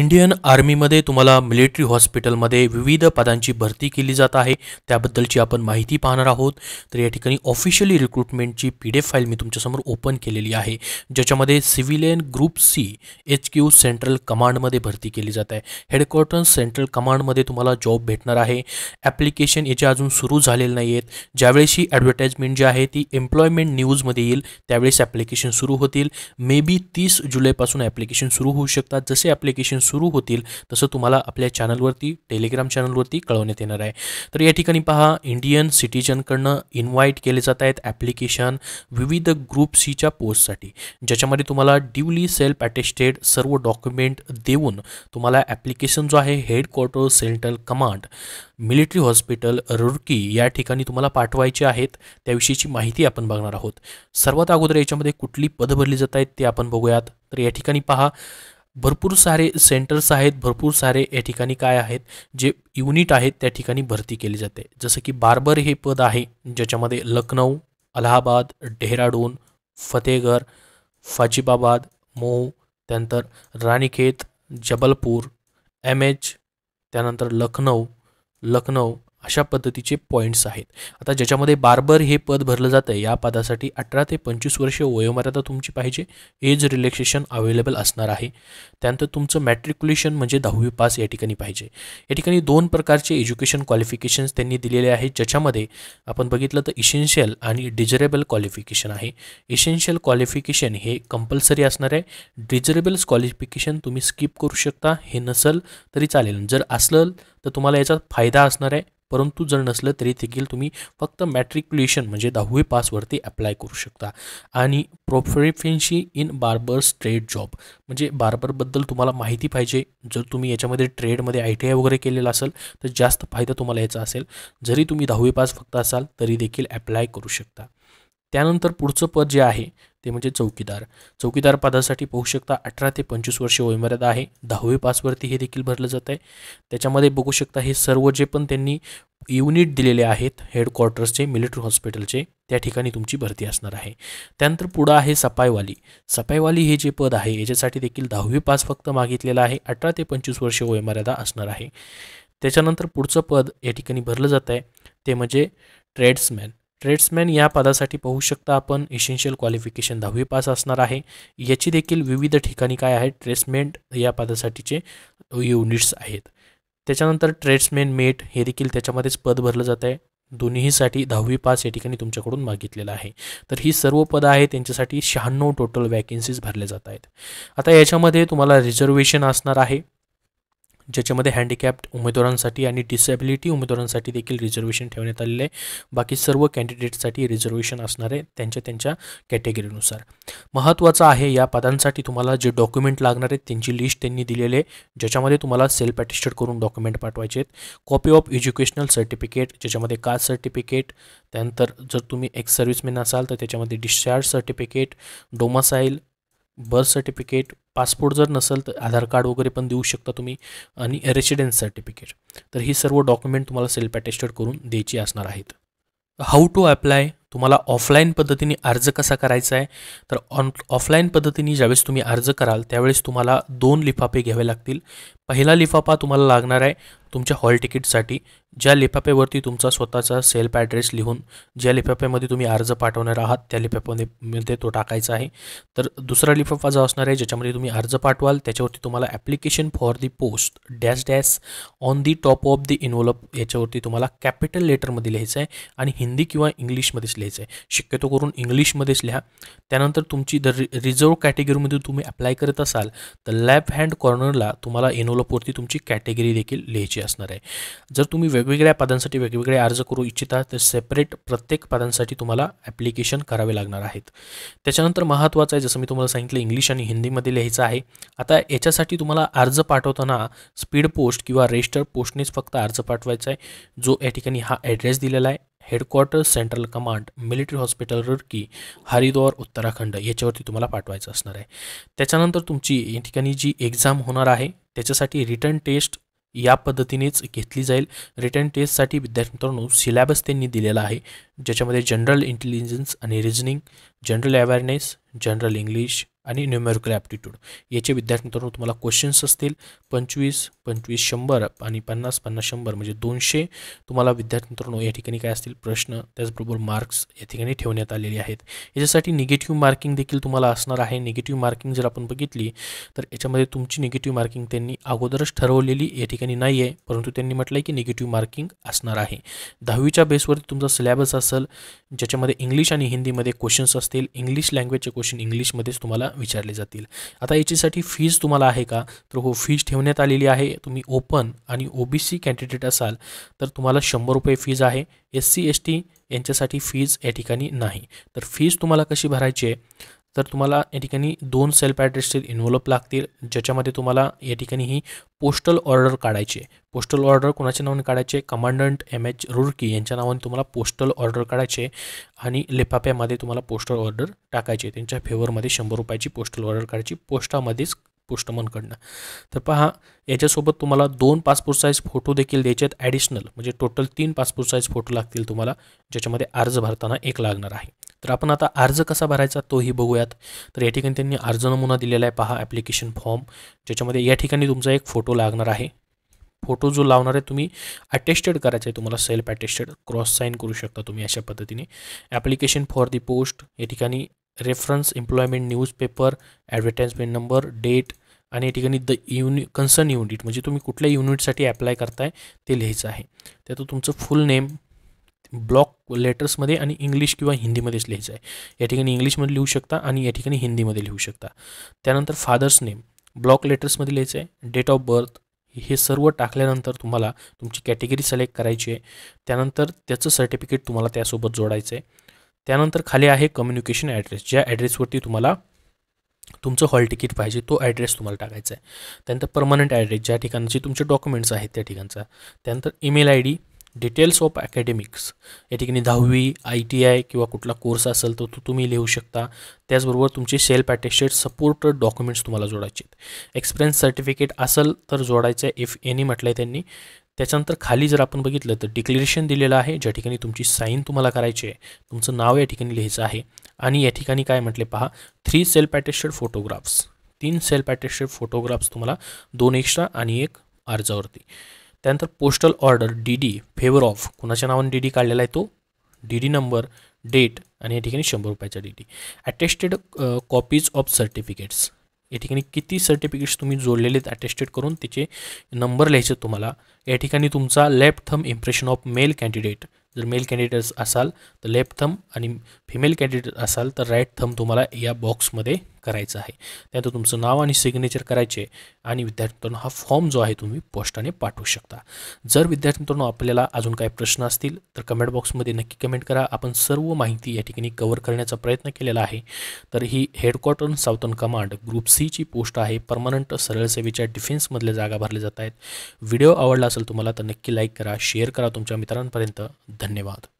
Indian आर्मीमध्ये तुम्हाला military हॉस्पिटलमध्ये विविध पदांची भरती केली जात आहे त्याबद्दलची आपण माहिती पाहणार आहोत तर या ठिकाणी ऑफिशियली रिक्रुटमेंटची पी डी एफ फाईल मी तुमच्यासमोर ओपन केलेली आहे ज्याच्यामध्ये civilian group C H Q central कमांडमध्ये भरती केली जात आहे हेडक्वार्टर्स सेंट्रल कमांडमध्ये तुम्हाला जॉब भेटणार आहे ॲप्लिकेशन याचे अजून सुरू झालेले नाही आहेत ज्यावेळेस ही ॲडव्हर्टाइजमेंट जी आहे ती एम्प्लॉयमेंट न्यूजमध्ये येईल त्यावेळेस ॲप्लिकेशन सुरू होतील मे बी तीस जुलैपासून ॲप्लिकेशन सुरू होऊ शकतात जसे ॲप्लिकेशन सुरू होतील तसं तुम्हाला आपल्या चॅनलवरती टेलिग्राम चॅनलवरती कळवण्यात येणार आहे तर या ठिकाणी पहा इंडियन सिटीजनकडनं इन्व्हाइट केले जात आहेत ॲप्लिकेशन विविध ग्रुप सीच्या पोस्टसाठी ज्याच्यामध्ये तुम्हाला ड्युली सेल्फ अटेस्टेड सर्व डॉक्युमेंट देऊन तुम्हाला ॲप्लिकेशन जो आहे headquarter central command military hospital Roorkee या ठिकाणी तुम्हाला पाठवायचे आहेत त्याविषयीची माहिती आपण बघणार आहोत सर्वात अगोदर याच्यामध्ये कुठली पदं भरली जात आहेत ते आपण बघूयात तर या ठिकाणी पहा भरपूर सारे सेंटर्स आहेत भरपूर सारे या ठिकाणी काय आहेत जे युनिट आहेत त्या ठिकाणी भरती केली जाते जसं की बार्बर हे पद आहे ज्याच्यामध्ये लखनऊ अलाहाबाद डेहराडून फतेहगड फाजिबाबाद मऊ त्यानंतर राणीखेत जबलपूर एम एच त्यानंतर लखनऊ लखनऊ अशा पद्धतीचे पॉईंट्स आहेत आता ज्याच्यामध्ये बारबर हे पद भरलं जातं या पदासाठी अठरा ते पंचवीस वर्ष वयोमर्यादा तुमची पाहिजे एज रिलॅक्सेशन अवेलेबल असणार आहे त्यानंतर तुमचं मॅट्रिक्युलेशन म्हणजे दहावी पास या ठिकाणी पाहिजे या ठिकाणी दोन प्रकारचे एज्युकेशन क्वालिफिकेशन्स त्यांनी दिलेले आहेत ज्याच्यामध्ये आपण बघितलं तर इसेन्शियल आणि डिजरेबल क्वालिफिकेशन आहे इशेन्शियल क्वालिफिकेशन हे कंपल्सरी असणार आहे डिजरेबल क्वालिफिकेशन तुम्ही स्किप करू शकता हे नसल तरी चालेल जर असलं तर तुम्हाला याचा फायदा असणार आहे परंतु जर नसलं तरी देखील तुम्ही फक्त मॅट्रिक्युलेशन म्हणजे दहावी पासवरती अप्लाय करू शकता आणि proficiency in barbers trade job म्हणजे बार्बरबद्दल तुम्हाला माहिती पाहिजे जर तुम्ही याच्यामध्ये ट्रेडमध्ये आय टी आय वगैरे केलेलं असेल तर जास्त फायदा तुम्हाला याचा असेल जरी तुम्ही दहावी पास फक्त असाल तरी देखील अप्लाय करू शकता त्यानंतर पुढचं पद जे आहे ते म्हणजे चौकीदार चौकीदार पदासाठी पाहू शकता अठरा ते पंचवीस वर्ष वयमर्यादा आहे दहावी पासवरती हे देखील भरलं जात आहे त्याच्यामध्ये बघू शकता हे सर्व जे पण त्यांनी युनिट दिलेले आहेत हेडक्वार्टर्सचे मिलिटरी हॉस्पिटलचे त्या ठिकाणी तुमची भरती असणार आहे त्यानंतर पुढं आहे सफाईवाली सफाईवाली हे जे पद आहे याच्यासाठी देखील दहावी पास फक्त मागितलेलं आहे अठरा ते पंचवीस वर्ष वयमर्यादा असणार आहे त्याच्यानंतर पुढचं पद या ठिकाणी भरलं जात आहे ते म्हणजे ट्रेड्समॅन ट्रेड्समॅन या पदासाठी पाहू शकता आपण एशेन्शियल क्वालिफिकेशन दहावी पास असणार आहे याची देखील विविध ठिकाणी काय आहे ट्रेड्समेंट या पदासाठीचे युनिट्स आहेत त्याच्यानंतर ट्रेड्समॅन मेट हे देखील त्याच्यामध्येच पद भरलं जातं आहे दोन्हीसाठी दहावी पास या ठिकाणी तुमच्याकडून मागितलेलं आहे तर ही सर्व पदं आहेत त्यांच्यासाठी शहाण्णव टोटल वॅकेन्सीज भरल्या जात आहेत आता याच्यामध्ये तुम्हाला रिझर्वेशन असणार आहे ज्याच्यामध्ये हँडिकॅप्ड उमेदवारांसाठी आणि डिसेबिलिटी उमेदवारांसाठी देखील रिझर्वेशन ठेवण्यात आलेलं आहे बाकी सर्व कॅन्डिडेटसाठी रिझर्वेशन असणार आहे त्यांच्या त्यांच्या कॅटेगरीनुसार महत्त्वाचं आहे या पदांसाठी तुम्हाला जे डॉक्युमेंट लागणार आहेत त्यांची लिस्ट त्यांनी दिलेली आहे ज्याच्यामध्ये तुम्हाला सेल्फ अटेस्टेड करून डॉक्युमेंट पाठवायचे आहेत कॉपी ऑफ एज्युकेशनल सर्टिफिकेट ज्याच्यामध्ये कास्ट सर्टिफिकेट त्यानंतर जर तुम्ही एक्स सर्व्हिसमॅन असाल तर त्याच्यामध्ये discharge certificate domicile birth certificate passport जर नसेल तर आधार कार्ड वगैरे पण देऊ शकता तुम्ही आणि रेसिडेन्स सर्टिफिकेट तर ही सर्व डॉक्युमेंट तुम्हाला सेल्फ अटेस्टेड करून द्यायची असणार आहेत हाऊ टू अप्लाय तुम्हाला ऑफलाईन पद्धतीने अर्ज कसा करायचा आहे तर ऑन ऑफलाईन पद्धतीने ज्यावेळेस तुम्ही अर्ज कराल त्यावेळेस तुम्हाला दोन लिफाफे घ्यावे लागतील पहिला लिफाफा तुम्हाला लागणार आहे तुमच्या हॉल तिकीटसाठी ज्या लिफाफ्यावरती तुमचा स्वतःचा सेल्फ ॲड्रेस लिहून ज्या लिफाफ्यामध्ये तुम्ही अर्ज पाठवणार आहात त्या लिफाफ्यामध्ये तो टाकायचा आहे तर दुसरा लिफाफा जो असणार आहे ज्याच्यामध्ये तुम्ही अर्ज पाठवाल त्याच्यावरती तुम्हाला application for the post dash dash on the top of the envelope याच्यावरती तुम्हाला कॅपिटल लेटरमध्ये लिहायचं आहे आणि हिंदी किंवा इंग्लिशमध्येच लिहायचं आहे शक्यतो करून इंग्लिशमध्येच लिहा त्यानंतर तुमची द रिझर्व कॅटेगरीमध्ये तुम्ही अप्लाय करत असाल तर लेफ्ट हँड कॉर्नरला तुम्हाला इन्व्हॉल्पवरती तुमची कॅटेगरी देखील लिहायची असणार आहे जर तुम्ही वेगवेगळ्या पदांसाठी वेगवेगळे अर्ज करू इच्छिता तर सेपरेट प्रत्येक पदांसाठी तुम्हाला ॲप्लिकेशन करावे लागणार आहेत त्याच्यानंतर महत्त्वाचं आहे जसं मी तुम्हाला सांगितलं इंग्लिश आणि हिंदीमध्ये लिहायचं आहे आता याच्यासाठी तुम्हाला अर्ज पाठवताना स्पीड पोस्ट किंवा रजिस्टर पोस्टनेच फक्त अर्ज पाठवायचा आहे जो या ठिकाणी हा ॲड्रेस दिलेला आहे headquarter central command military hospital Roorkee Haridwar Uttarakhand याच्यावरती तुम्हाला पाठवायचं असणार आहे त्याच्यानंतर तुमची या ठिकाणी जी एक्झाम होणार आहे त्याच्यासाठी रिटर्न टेस्ट या पद्धतीनेच घेतली जाईल रिटर्न टेस्टसाठी मित्रांनो सिलॅबस त्यांनी दिलेला आहे ज्याच्यामध्ये जनरल इंटेलिजन्स आणि reasoning general awareness general English आणि न्यूमेरिकल ॲप्टिट्यूड याचे विद्यार्थी मित्रांनो तुम्हाला क्वेश्चन्स असतील पंचवीस पंचवीस शंभर आणि पन्नास पन्नास शंभर म्हणजे दोनशे तुम्हाला विद्यार्थी मित्रांनो या ठिकाणी काय असतील प्रश्न त्याचबरोबर मार्क्स या ठिकाणी ठेवण्यात आलेले आहेत याच्यासाठी निगेटिव्ह मार्किंग देखील तुम्हाला असणार आहे निगेटिव्ह मार्किंग जर आपण बघितली तर याच्यामध्ये तुमची निगेटिव्ह मार्किंग त्यांनी अगोदरच ठरवलेली या ठिकाणी नाही आहे परंतु त्यांनी म्हटलं आहे की निगेटिव्ह मार्किंग असणार आहे दहावीच्या बेसवरती तुमचा सिलेबस असेल ज्याच्यामध्ये इंग्लिश आणि हिंदीमध्ये क्वेश्चन्स असतील इंग्लिश लँग्वेजचे क्वेश्चन इंग्लिशमध्येच तुम्हाला विचारले जातील आता याच्यासाठी फीज तुम्हाला आहे का तर हो फीज ठेवण्यात आलेली आहे तुम्ही ओपन आणि ओबीसी कॅन्डिडेट असाल तर तुम्हाला शंभर रुपये फीज आहे एस सी एस टी यांच्यासाठी फीज या ठिकाणी नाही तर फीज तुम्हाला कशी भरायची आहे तर तुम्हाला या ठिकाणी दोन सेल्फ ॲड्रेसचे इन्व्हॉल्प लागतील ज्याच्यामध्ये तुम्हाला या ठिकाणी ही पोस्टल ऑर्डर काढायची पोस्टल ऑर्डर कोणाच्या नावाने काढायचे कमांडंट एम एच रुरकी यांच्या नावाने तुम्हाला पोस्टल ऑर्डर काढायचे आणि लिफाफ्यामध्ये तुम्हाला पोस्टल ऑर्डर टाकायचे त्यांच्या फेवरमध्ये शंभर रुपयाची पोस्टल ऑर्डर काढायची पोस्टामध्येच पोस्टमनकडनं तर पहा याच्यासोबत तुम्हाला दोन पासपोर्ट साईज फोटो देखील द्यायचे आहेत ॲडिशनल म्हणजे टोटल तीन पासपोर्ट साईज फोटो लागतील तुम्हाला ज्याच्यामध्ये अर्ज भरताना एक लागणार आहे तर आपण आता अर्ज कसा भरायचा तोही बघूयात तर या ठिकाणी त्यांनी अर्ज नमुना दिलेला आहे पहा ॲप्लिकेशन फॉर्म ज्याच्यामध्ये या ठिकाणी तुमचा एक फोटो लागणार आहे फोटो जो लावणार आहे तुम्ही अटेस्टेड करायचा आहे तुम्हाला सेल्फ अटेस्टेड क्रॉस साईन करू शकता तुम्ही अशा पद्धतीने ॲप्लिकेशन फॉर दी पोस्ट या ठिकाणी reference employment newspaper advertisement number date आणि या ठिकाणी द युनि कन्सर्न युनिट म्हणजे तुम्ही कुठल्या युनिटसाठी अप्लाय करताय ते लिहायचं आहे त्यातून तुमचं फुल नेम ब्लॉक लेटर्समध्ये आणि इंग्लिश किंवा हिंदीमध्येच लिहायचं आहे या ठिकाणी इंग्लिशमध्ये लिहू शकता आणि या ठिकाणी हिंदीमध्ये लिहू शकता त्यानंतर फादर्स नेम ब्लॉक लेटर्समध्ये लिहायचं आहे डेट ऑफ बर्थ हे सर्व टाकल्यानंतर तुम्हाला तुमची कॅटेगरी सिलेक्ट करायची आहे त्यानंतर त्याचं सर्टिफिकेट तुम्हाला त्यासोबत जोडायचं आहे त्यानंतर खाली आहे कम्युनिकेशन ॲड्रेस ज्या ॲड्रेसवरती तुम्हाला तुमचं हॉल तिकीट पाहिजे तो ॲड्रेस तुम्हाला टाकायचा आहे त्यानंतर परमनंट ॲड्रेस ज्या ठिकाणचे तुमचे डॉक्युमेंट्स आहेत त्या ठिकाणचा त्यानंतर email I D details of academics या ठिकाणी दहावी आय टी आय किंवा कुठला कोर्स असेल तर तो तुम्ही लिहू शकता त्याचबरोबर तुमचे सेल्फ अटेस्टेड सपोर्ट डॉक्युमेंट्स तुम्हाला जोडायचे आहेत एक्सपिरियन्स सर्टिफिकेट असेल तर जोडायचं आहे इफ एनी म्हटलं आहे त्यांनी त्याच्यानंतर खाली जर आपण बघितलं तर डिक्लेरेशन दिलेलं आहे ज्या ठिकाणी तुमची साईन तुम्हाला करायची आहे तुमचं नाव या ठिकाणी लिहायचं आहे आणि या ठिकाणी काय म्हटले पहा थ्री सेल्फ ॲटेस्टेड फोटोग्राफ्स तीन सेल्फ ॲटेस्टेड फोटोग्राफ्स तुम्हाला दोन एक्स्ट्रा आणि एक अर्जावरती त्यानंतर postal order D D favour of कुणाच्या नावाने डी डी काढलेला आहे तो डी डी नंबर डेट आणि या ठिकाणी शंभर रुपयाचा D D attested copies of certificates या ठिकाणी किती सर्टिफिकेट्स तुम्ही जोडलेले आहेत अटेस्टेड करून त्याचे नंबर लिहायचे तुम्हाला या ठिकाणी तुमचा left thumb impression of male candidate जर मेल कॅन्डिडेट्स असाल तर लेफ्ट थम आणि फिमेल कॅन्डिडेट असाल तर राईट थम तुम्हाला या बॉक्समध्ये करायचं आहे त्यानंतर तुमचं नाव आणि सिग्नेचर करायचे आणि विद्यार्थी मित्रांनो हा फॉर्म जो आहे तुम्ही पोस्टाने पाठवू शकता जर विद्यार्थी मित्रांनो आपल्याला अजून काही प्रश्न असतील तर कमेंट बॉक्समध्ये नक्की कमेंट करा आपण सर्व माहिती या ठिकाणी कव्हर करण्याचा प्रयत्न केलेला आहे तर ही हेडक्वार्टर साऊथर्न कमांड ग्रुप सीची पोस्ट आहे परमनंट सरळ सेवेच्या डिफेन्समधल्या जागा भरल्या जात आहेत व्हिडिओ आवडला असेल तुम्हाला तर नक्की लाईक करा शेअर करा तुमच्या मित्रांपर्यंत धन्यवाद